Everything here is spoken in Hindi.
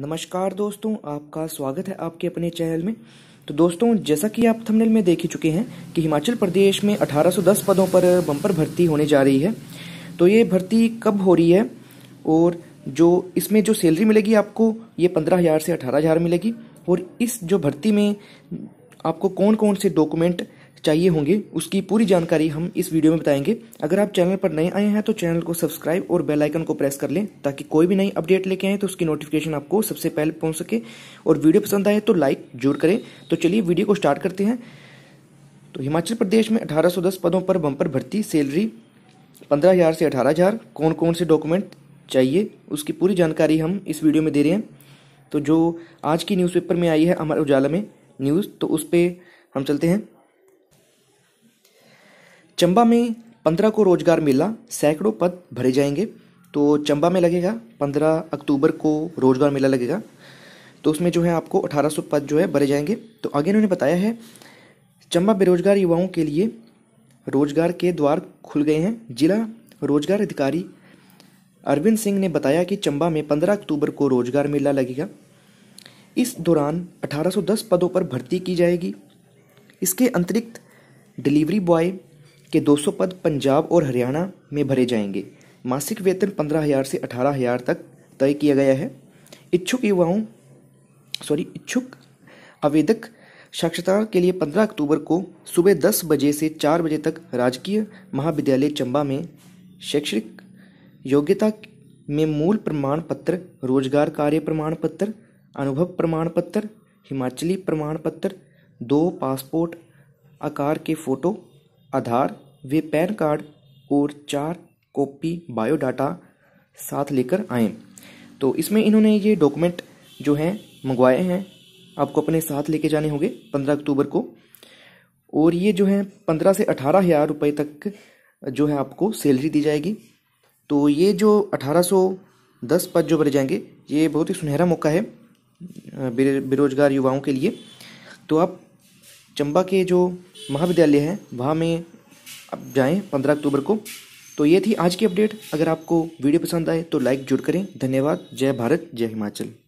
नमस्कार दोस्तों आपका स्वागत है आपके अपने चैनल में तो दोस्तों जैसा कि आप थंबनेल में देख ही चुके हैं कि हिमाचल प्रदेश में 1810 पदों पर बम्पर भर्ती होने जा रही है तो ये भर्ती कब हो रही है और जो इसमें जो सैलरी मिलेगी आपको ये पंद्रह हज़ार से अठारह हज़ार मिलेगी और इस जो भर्ती में आपको कौन कौन से डॉक्यूमेंट चाहिए होंगे उसकी पूरी जानकारी हम इस वीडियो में बताएंगे अगर आप चैनल पर नए आए हैं तो चैनल को सब्सक्राइब और बेल आइकन को प्रेस कर लें ताकि कोई भी नई अपडेट लेके आए तो उसकी नोटिफिकेशन आपको सबसे पहले पहुंच सके और वीडियो पसंद आए तो लाइक जरूर करें तो चलिए वीडियो को स्टार्ट करते हैं तो हिमाचल प्रदेश में अठारह पदों पर बम्पर भर्ती सैलरी पंद्रह से अठारह कौन कौन से डॉक्यूमेंट चाहिए उसकी पूरी जानकारी हम इस वीडियो में दे रहे हैं तो जो आज की न्यूज़पेपर में आई है अमर उजाला में न्यूज़ तो उस पर हम चलते हैं चंबा में पंद्रह को रोजगार मेला सैकड़ों पद भरे जाएंगे तो चंबा में लगेगा पंद्रह अक्टूबर को रोजगार मेला लगेगा तो उसमें जो है आपको अठारह सौ पद जो है भरे जाएंगे तो आगे इन्होंने बताया है चंबा बेरोजगार युवाओं के लिए रोजगार के द्वार खुल गए हैं जिला रोजगार अधिकारी अरविंद सिंह ने बताया कि चंबा में 15 अक्टूबर को रोजगार मेला लगेगा इस दौरान 1810 पदों पर भर्ती की जाएगी इसके अतिरिक्त डिलीवरी बॉय के 200 पद पंजाब और हरियाणा में भरे जाएंगे मासिक वेतन 15,000 से 18,000 तक तय किया गया है इच्छुक युवाओं सॉरी इच्छुक आवेदक साक्षरता के लिए 15 अक्टूबर को सुबह 10 बजे से 4 बजे तक राजकीय महाविद्यालय चंबा में शैक्षणिक योग्यता में मूल प्रमाण पत्र रोजगार कार्य प्रमाण पत्र अनुभव प्रमाण पत्र हिमाचली प्रमाण पत्र दो पासपोर्ट आकार के फ़ोटो आधार वे पैन कार्ड और चार कॉपी बायोडाटा साथ लेकर आएँ तो इसमें इन्होंने ये डॉक्यूमेंट जो हैं मंगवाए हैं आपको अपने साथ लेके जाने होंगे पंद्रह अक्टूबर को और ये जो है पंद्रह से अठारह हज़ार रुपये तक जो है आपको सैलरी दी जाएगी तो ये जो अठारह सौ दस पद जो भरे जाएंगे ये बहुत ही सुनहरा मौका है बेरोजगार युवाओं के लिए तो आप चंबा के जो महाविद्यालय हैं वहाँ में आप जाएँ पंद्रह अक्टूबर को तो ये थी आज की अपडेट अगर आपको वीडियो पसंद आए तो लाइक जरूर करें धन्यवाद जय भारत जय हिमाचल